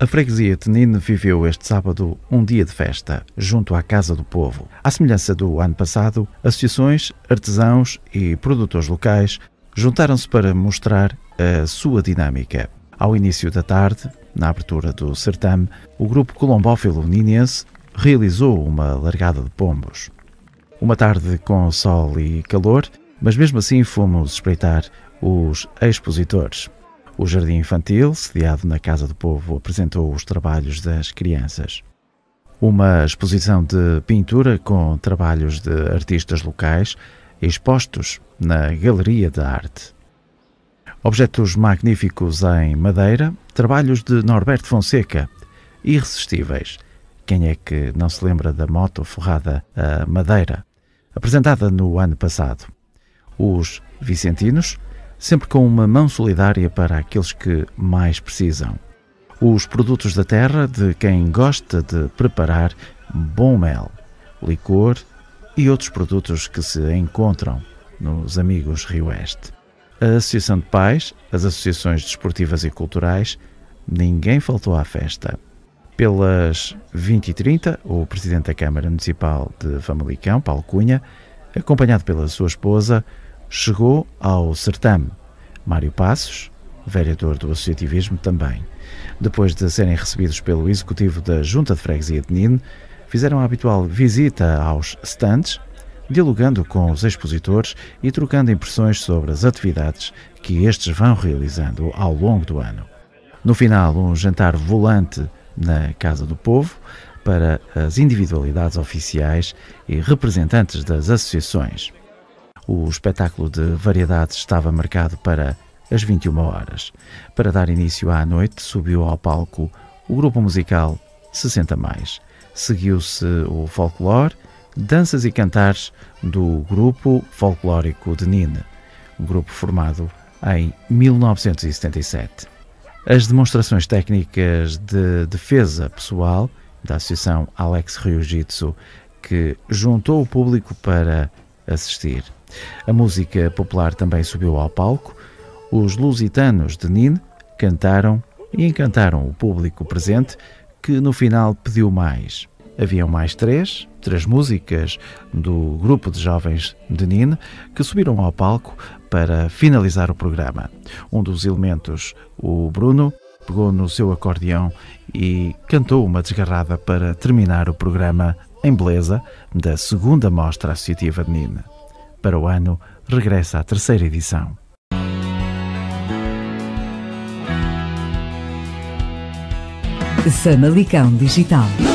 A freguesia Tenine viveu este sábado um dia de festa, junto à Casa do Povo. À semelhança do ano passado, associações, artesãos e produtores locais juntaram-se para mostrar a sua dinâmica. Ao início da tarde, na abertura do certame, o grupo colombófilo ninense realizou uma largada de pombos. Uma tarde com sol e calor, mas mesmo assim fomos espreitar os expositores. O Jardim Infantil, sediado na Casa do Povo, apresentou os trabalhos das crianças. Uma exposição de pintura com trabalhos de artistas locais expostos na Galeria de Arte. Objetos magníficos em madeira, trabalhos de Norberto Fonseca, irresistíveis. Quem é que não se lembra da moto forrada a madeira, apresentada no ano passado? Os Vicentinos sempre com uma mão solidária para aqueles que mais precisam. Os produtos da terra de quem gosta de preparar bom mel, licor e outros produtos que se encontram nos Amigos Rio Oeste. A Associação de Pais, as associações desportivas e culturais, ninguém faltou à festa. Pelas 20h30, o Presidente da Câmara Municipal de Famalicão, Paulo Cunha, acompanhado pela sua esposa, chegou ao certame. Mário Passos, vereador do associativismo, também. Depois de serem recebidos pelo executivo da Junta de Freguesia de Nino, fizeram a habitual visita aos stands, dialogando com os expositores e trocando impressões sobre as atividades que estes vão realizando ao longo do ano. No final, um jantar volante na Casa do Povo para as individualidades oficiais e representantes das associações. O espetáculo de variedades estava marcado para as 21 horas. Para dar início à noite, subiu ao palco o grupo musical 60 Mais. Seguiu-se o folclore, danças e cantares do grupo folclórico de Nina, um grupo formado em 1977. As demonstrações técnicas de defesa pessoal da Associação Alex Ryujitsu, que juntou o público para assistir. A música popular também subiu ao palco. Os lusitanos de Nin cantaram e encantaram o público presente, que no final pediu mais. Haviam mais três, três músicas do grupo de jovens de Nin que subiram ao palco para finalizar o programa. Um dos elementos, o Bruno, pegou no seu acordeão e cantou uma desgarrada para terminar o programa em beleza da segunda Mostra Associativa de Nina. Para o ano, regressa à terceira edição. Famalicão Digital.